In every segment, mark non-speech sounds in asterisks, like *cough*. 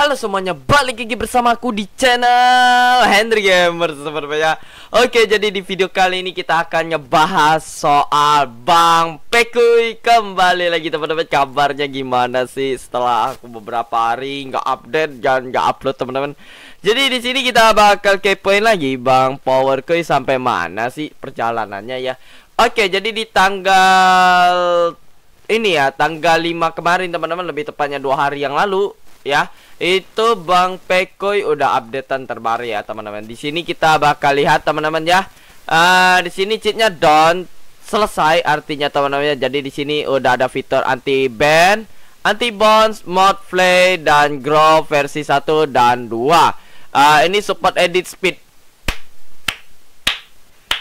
Halo semuanya, balik lagi bersamaku di channel Henry Gamer sepertinya. Oke, jadi di video kali ini kita akan ngebahas soal Bang Pekuy kembali lagi teman-teman. Kabarnya gimana sih setelah aku beberapa hari nggak update dan nggak upload teman-teman. Jadi di sini kita bakal kepoin lagi Bang Power Kuy sampai mana sih perjalanannya ya. Oke, jadi di tanggal ini ya tanggal 5 kemarin teman-teman lebih tepatnya dua hari yang lalu ya. Itu Bang Pekoy udah updatean terbaru ya, teman-teman. Di sini kita bakal lihat teman-teman ya. Uh, di sini cheatnya down selesai artinya teman-teman ya. Jadi di sini udah ada fitur anti ban, anti bounce, mod play dan grow versi 1 dan 2. Uh, eh, ini support edit speed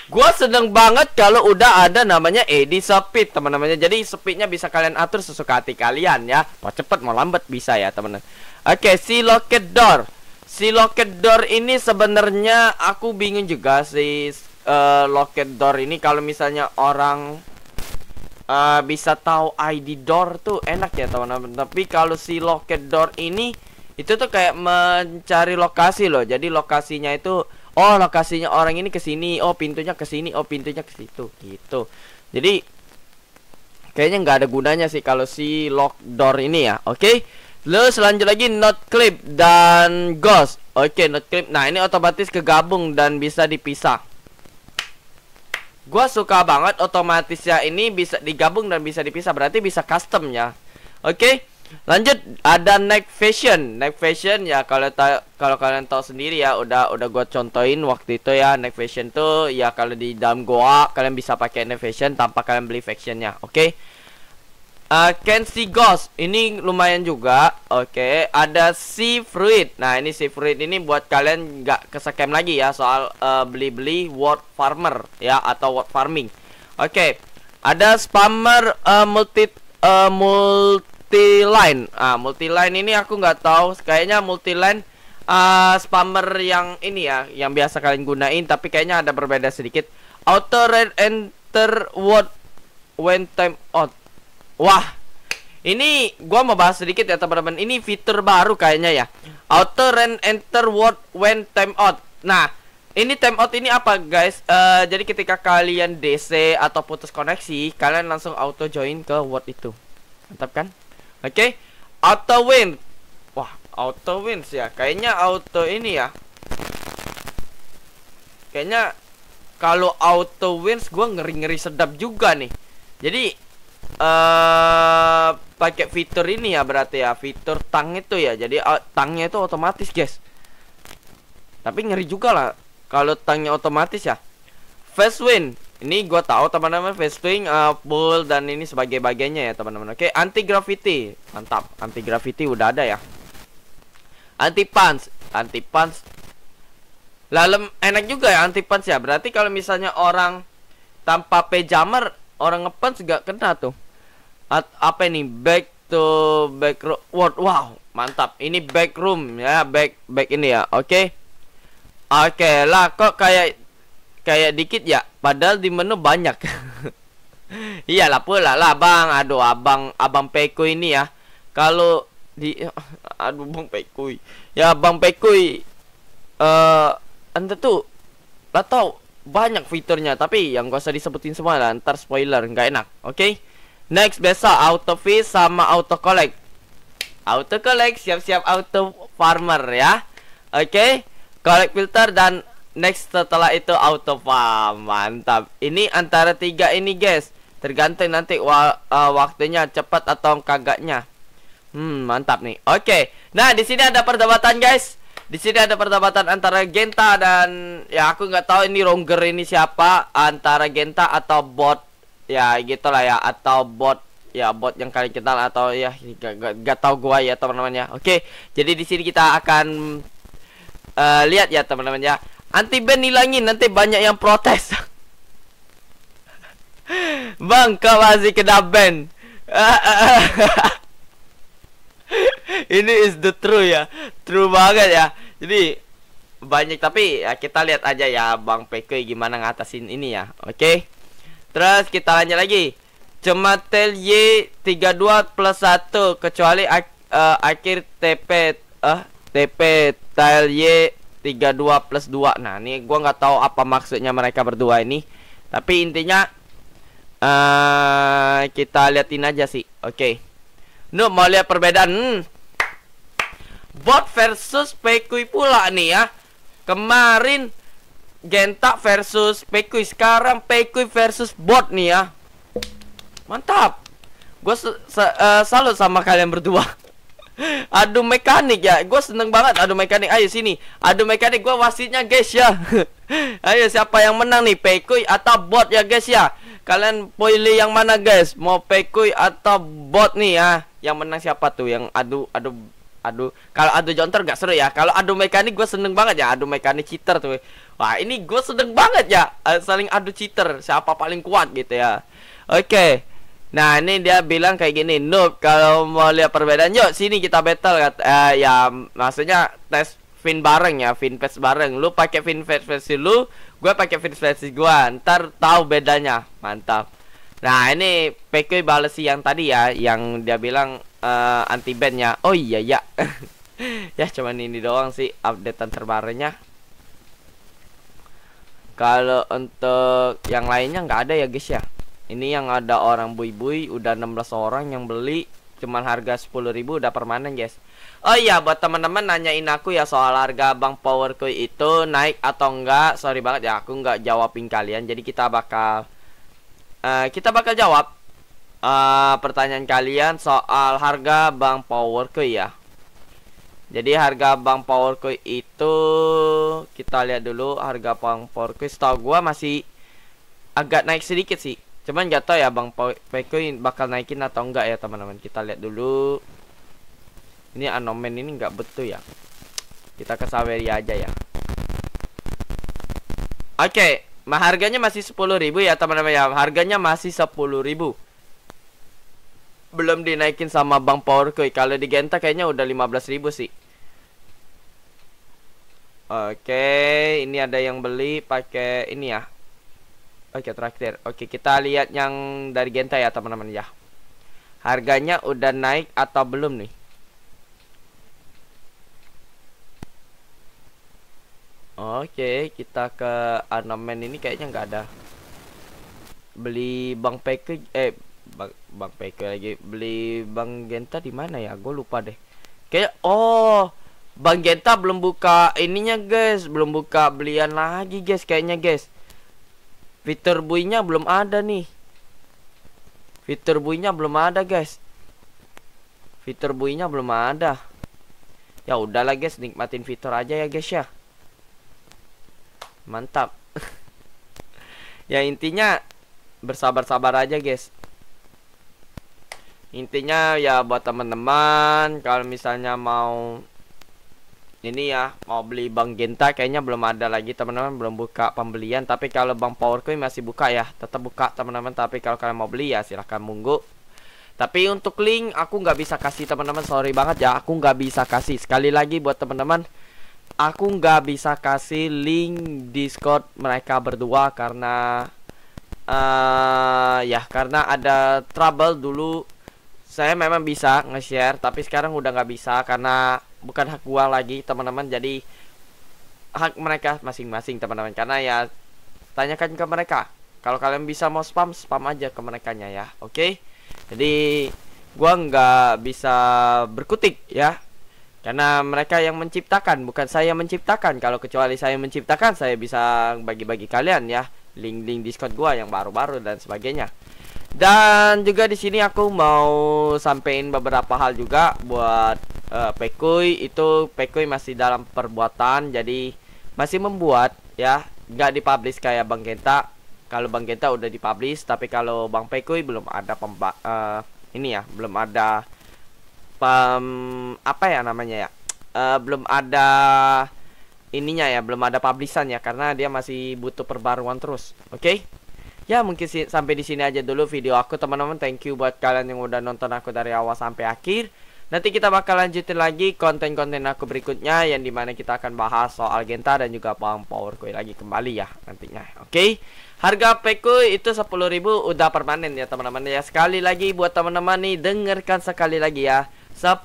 Gua seneng banget kalau udah ada namanya Edi Speed teman-temannya. Jadi speednya bisa kalian atur sesuka hati kalian ya. Mau cepet mau lambat bisa ya teman teman Oke, okay, si locket door. Si locket door ini sebenarnya aku bingung juga si uh, locket door ini kalau misalnya orang uh, bisa tahu ID door tuh enak ya teman-teman. Tapi kalau si locket door ini itu tuh kayak mencari lokasi loh. Jadi lokasinya itu oh lokasinya orang ini ke sini, oh pintunya ke sini, oh pintunya ke situ gitu. Jadi kayaknya nggak ada gunanya sih kalau si lock door ini ya. Oke. Okay? Lalu selanjut lagi not clip dan ghost. Oke, okay, not clip. Nah, ini otomatis kegabung dan bisa dipisah. Gua suka banget otomatisnya ini bisa digabung dan bisa dipisah. Berarti bisa custom ya. Oke. Okay? lanjut ada neck Fashion neck Fashion ya kalau ta kalau kalian tahu sendiri ya udah udah gua contohin waktu itu ya neck Fashion tuh ya kalau di dalam goa kalian bisa pakai neck Fashion tanpa kalian beli fashionnya oke okay? uh, see Ghost ini lumayan juga oke okay? ada Sea Fruit nah ini Sea Fruit ini buat kalian nggak kesekem lagi ya soal uh, eh, beli beli World Farmer ya atau World Farming oke okay. ada Spammer uh, Multi uh, multi Multi line, Ah, multi line ini aku nggak tahu, kayaknya multi uh, ah, spammer yang ini ya, yang biasa kalian gunain tapi kayaknya ada berbeda sedikit. Auto red enter what when time out. Wah. Ini gua mau bahas sedikit ya teman-teman. Ini fitur baru kayaknya ya. Auto red enter word when time out. Nah, ini time out ini apa guys? Uh, jadi ketika kalian DC atau putus koneksi, kalian langsung auto join ke word itu. Mantap kan? Oke. Okay? Auto win. Wah, auto wins ya. Kayaknya auto ini ya. Kayaknya kalau auto wins gua ngeri-ngeri sedap juga nih. Jadi eh uh, pakai fitur ini ya berarti ya, fitur tang itu ya. Jadi uh, tangnya itu otomatis, guys. Tapi ngeri juga lah kalau tangnya otomatis ya. Fast win ini gue tahu teman-teman face swing, uh, pull dan ini sebagai bagiannya ya teman-teman. Oke, anti gravity. Mantap. Anti gravity udah ada ya. Anti punch, anti punch. Lalu enak juga ya anti punch ya. Berarti kalau misalnya orang tanpa pejamer orang ngepants juga kena tuh. At, apa ini? Back to back world Wow, mantap. Ini back room ya, back back ini ya. Oke. Okay. Oke okay, lah kok kayak kayak dikit ya padahal di menu banyak *laughs* iyalah pula lah bang aduh abang abang peko ini ya kalau di *laughs* aduh bang peko ya bang peko eh uh, anda tuh lah tau banyak fiturnya tapi yang gak usah disebutin semua lah ntar spoiler nggak enak oke okay? next besok auto fish sama auto collect auto collect siap-siap auto farmer ya oke okay? collect filter dan next setelah itu auto farm mantap ini antara tiga ini guys tergantung nanti wa uh, waktunya cepat atau kagaknya hmm mantap nih oke okay. nah di sini ada perdebatan guys di sini ada perdebatan antara Genta dan ya aku nggak tahu ini Ronger ini siapa antara Genta atau bot ya gitulah ya atau bot ya bot yang kalian kenal atau ya gak, gak, gak tahu gua ya teman-teman ya oke jadi di sini kita akan uh, lihat ya teman-teman ya. Anti ban hilangin nanti banyak yang protes. Bang, kau masih kena ban. *laughs* Ini is the true ya. True banget ya. Jadi banyak tapi ya, kita lihat aja ya Bang PK gimana ngatasin ini ya. Oke. Terus kita lanjut lagi. Cematel Y 32 plus 1 kecuali ak uh, akhir TP eh uh, TP tel Y 32 plus 2 Nah ini gue nggak tahu apa maksudnya mereka berdua ini Tapi intinya uh, Kita liatin aja sih Oke okay. Nuh mau lihat perbedaan hmm. Bot versus Pekui pula nih ya Kemarin genta versus Pekui Sekarang Pekui versus bot nih ya Mantap Gue uh, eh, salut sama kalian berdua *laughs* aduh mekanik ya Gue seneng banget aduh mekanik Ayo sini aduh mekanik gue wasitnya guys ya *laughs* Ayo siapa yang menang nih Pekui atau bot ya guys ya Kalian pilih yang mana guys Mau Pekui atau bot nih ya Yang menang siapa tuh Yang aduh aduh aduh kalau aduh jontor gak seru ya kalau aduh mekanik gue seneng banget ya aduh mekanik cheater tuh wah ini gue seneng banget ya eh, saling aduh cheater siapa paling kuat gitu ya oke okay. Nah ini dia bilang kayak gini Noob kalau mau lihat perbedaan Yuk sini kita battle kata, eh, Ya maksudnya tes fin bareng ya fin face bareng Lu pakai fin face versi lu Gue pakai fin versi gue Ntar tahu bedanya Mantap Nah ini PK balesi yang tadi ya Yang dia bilang uh, eh, anti ban -nya. Oh iya ya *laughs* Ya cuman ini doang sih updatean terbarunya Kalau untuk yang lainnya nggak ada ya guys ya ini yang ada orang bui-bui udah 16 orang yang beli cuman harga 10.000 udah permanen, guys. Oh iya, buat teman-teman nanyain aku ya soal harga Bang Powerku itu naik atau enggak. Sorry banget ya, aku enggak jawabin kalian. Jadi kita bakal uh, kita bakal jawab uh, pertanyaan kalian soal harga Bang Powerku ya. Jadi harga Bang Powerku itu kita lihat dulu harga Bang Powerku setau gue masih agak naik sedikit sih. Cuman gak tau ya Bang Peko bakal naikin atau enggak ya teman-teman. Kita lihat dulu. Ini anomen ini nggak betul ya. Kita ke saweri aja ya. Oke, okay. Nah, harganya masih 10.000 ya teman-teman ya. Harganya masih 10.000. Belum dinaikin sama Bang power Powercoin. Kalau di Genta kayaknya udah 15.000 sih. Oke, ini ada yang beli pakai ini ya, Oke, terakhir. Oke, kita lihat yang dari Genta ya, teman-teman ya. Harganya udah naik atau belum nih? Oke, kita ke Anomen ini kayaknya nggak ada. Beli bank Peke eh bank bang Peke lagi. Beli bank Genta di mana ya? Gue lupa deh. Kayak oh, Bang Genta belum buka ininya, guys. Belum buka belian lagi, guys, kayaknya, guys. Fitur buinya belum ada nih. Fitur buinya belum ada, guys. Fitur buinya belum ada. Ya udahlah, guys, nikmatin fitur aja ya, guys ya. Mantap. *laughs* ya intinya bersabar-sabar aja, guys. Intinya ya buat teman-teman kalau misalnya mau ini ya mau beli Bang Genta kayaknya belum ada lagi teman-teman belum buka pembelian tapi kalau Bang Power Coin masih buka ya tetap buka teman-teman tapi kalau kalian mau beli ya silahkan munggu tapi untuk link aku nggak bisa kasih teman-teman sorry banget ya aku nggak bisa kasih sekali lagi buat teman-teman aku nggak bisa kasih link Discord mereka berdua karena uh, ya karena ada trouble dulu saya memang bisa nge-share tapi sekarang udah nggak bisa karena bukan hak gua lagi teman-teman jadi hak mereka masing-masing teman-teman karena ya tanyakan ke mereka kalau kalian bisa mau spam spam aja ke mereka ya oke okay? jadi gua nggak bisa berkutik ya karena mereka yang menciptakan bukan saya menciptakan kalau kecuali saya menciptakan saya bisa bagi-bagi kalian ya link-link Discord gua yang baru-baru dan sebagainya dan juga di sini aku mau sampein beberapa hal juga buat uh, Pekui itu Pekui masih dalam perbuatan jadi masih membuat ya nggak dipublish kayak Bang Genta kalau Bang Genta udah dipublish tapi kalau Bang Pekui belum ada pemba uh, ini ya belum ada pem apa ya namanya ya uh, belum ada ininya ya belum ada publisan ya karena dia masih butuh perbaruan terus oke okay? ya mungkin sampai di sini aja dulu video aku teman-teman thank you buat kalian yang udah nonton aku dari awal sampai akhir Nanti kita bakal lanjutin lagi konten-konten aku berikutnya yang dimana kita akan bahas soal Genta dan juga pang Power Koi lagi kembali ya nantinya. Oke. Okay? Harga peku itu 10.000 udah permanen ya teman-teman ya. Sekali lagi buat teman-teman nih dengarkan sekali lagi ya. 10.000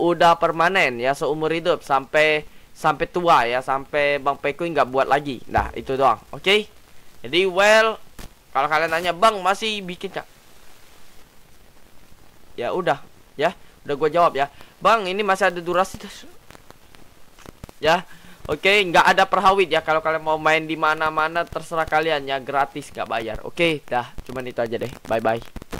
udah permanen ya seumur hidup sampai sampai tua ya sampai Bang Peku nggak buat lagi. Nah, itu doang. Oke. Okay? Jadi well kalau kalian nanya, "Bang, masih bikin Kak?" Ya udah, ya udah gue jawab ya bang ini masih ada durasi ya oke okay, nggak ada perhawit ya kalau kalian mau main di mana-mana terserah kalian ya gratis nggak bayar oke okay, dah cuman itu aja deh bye bye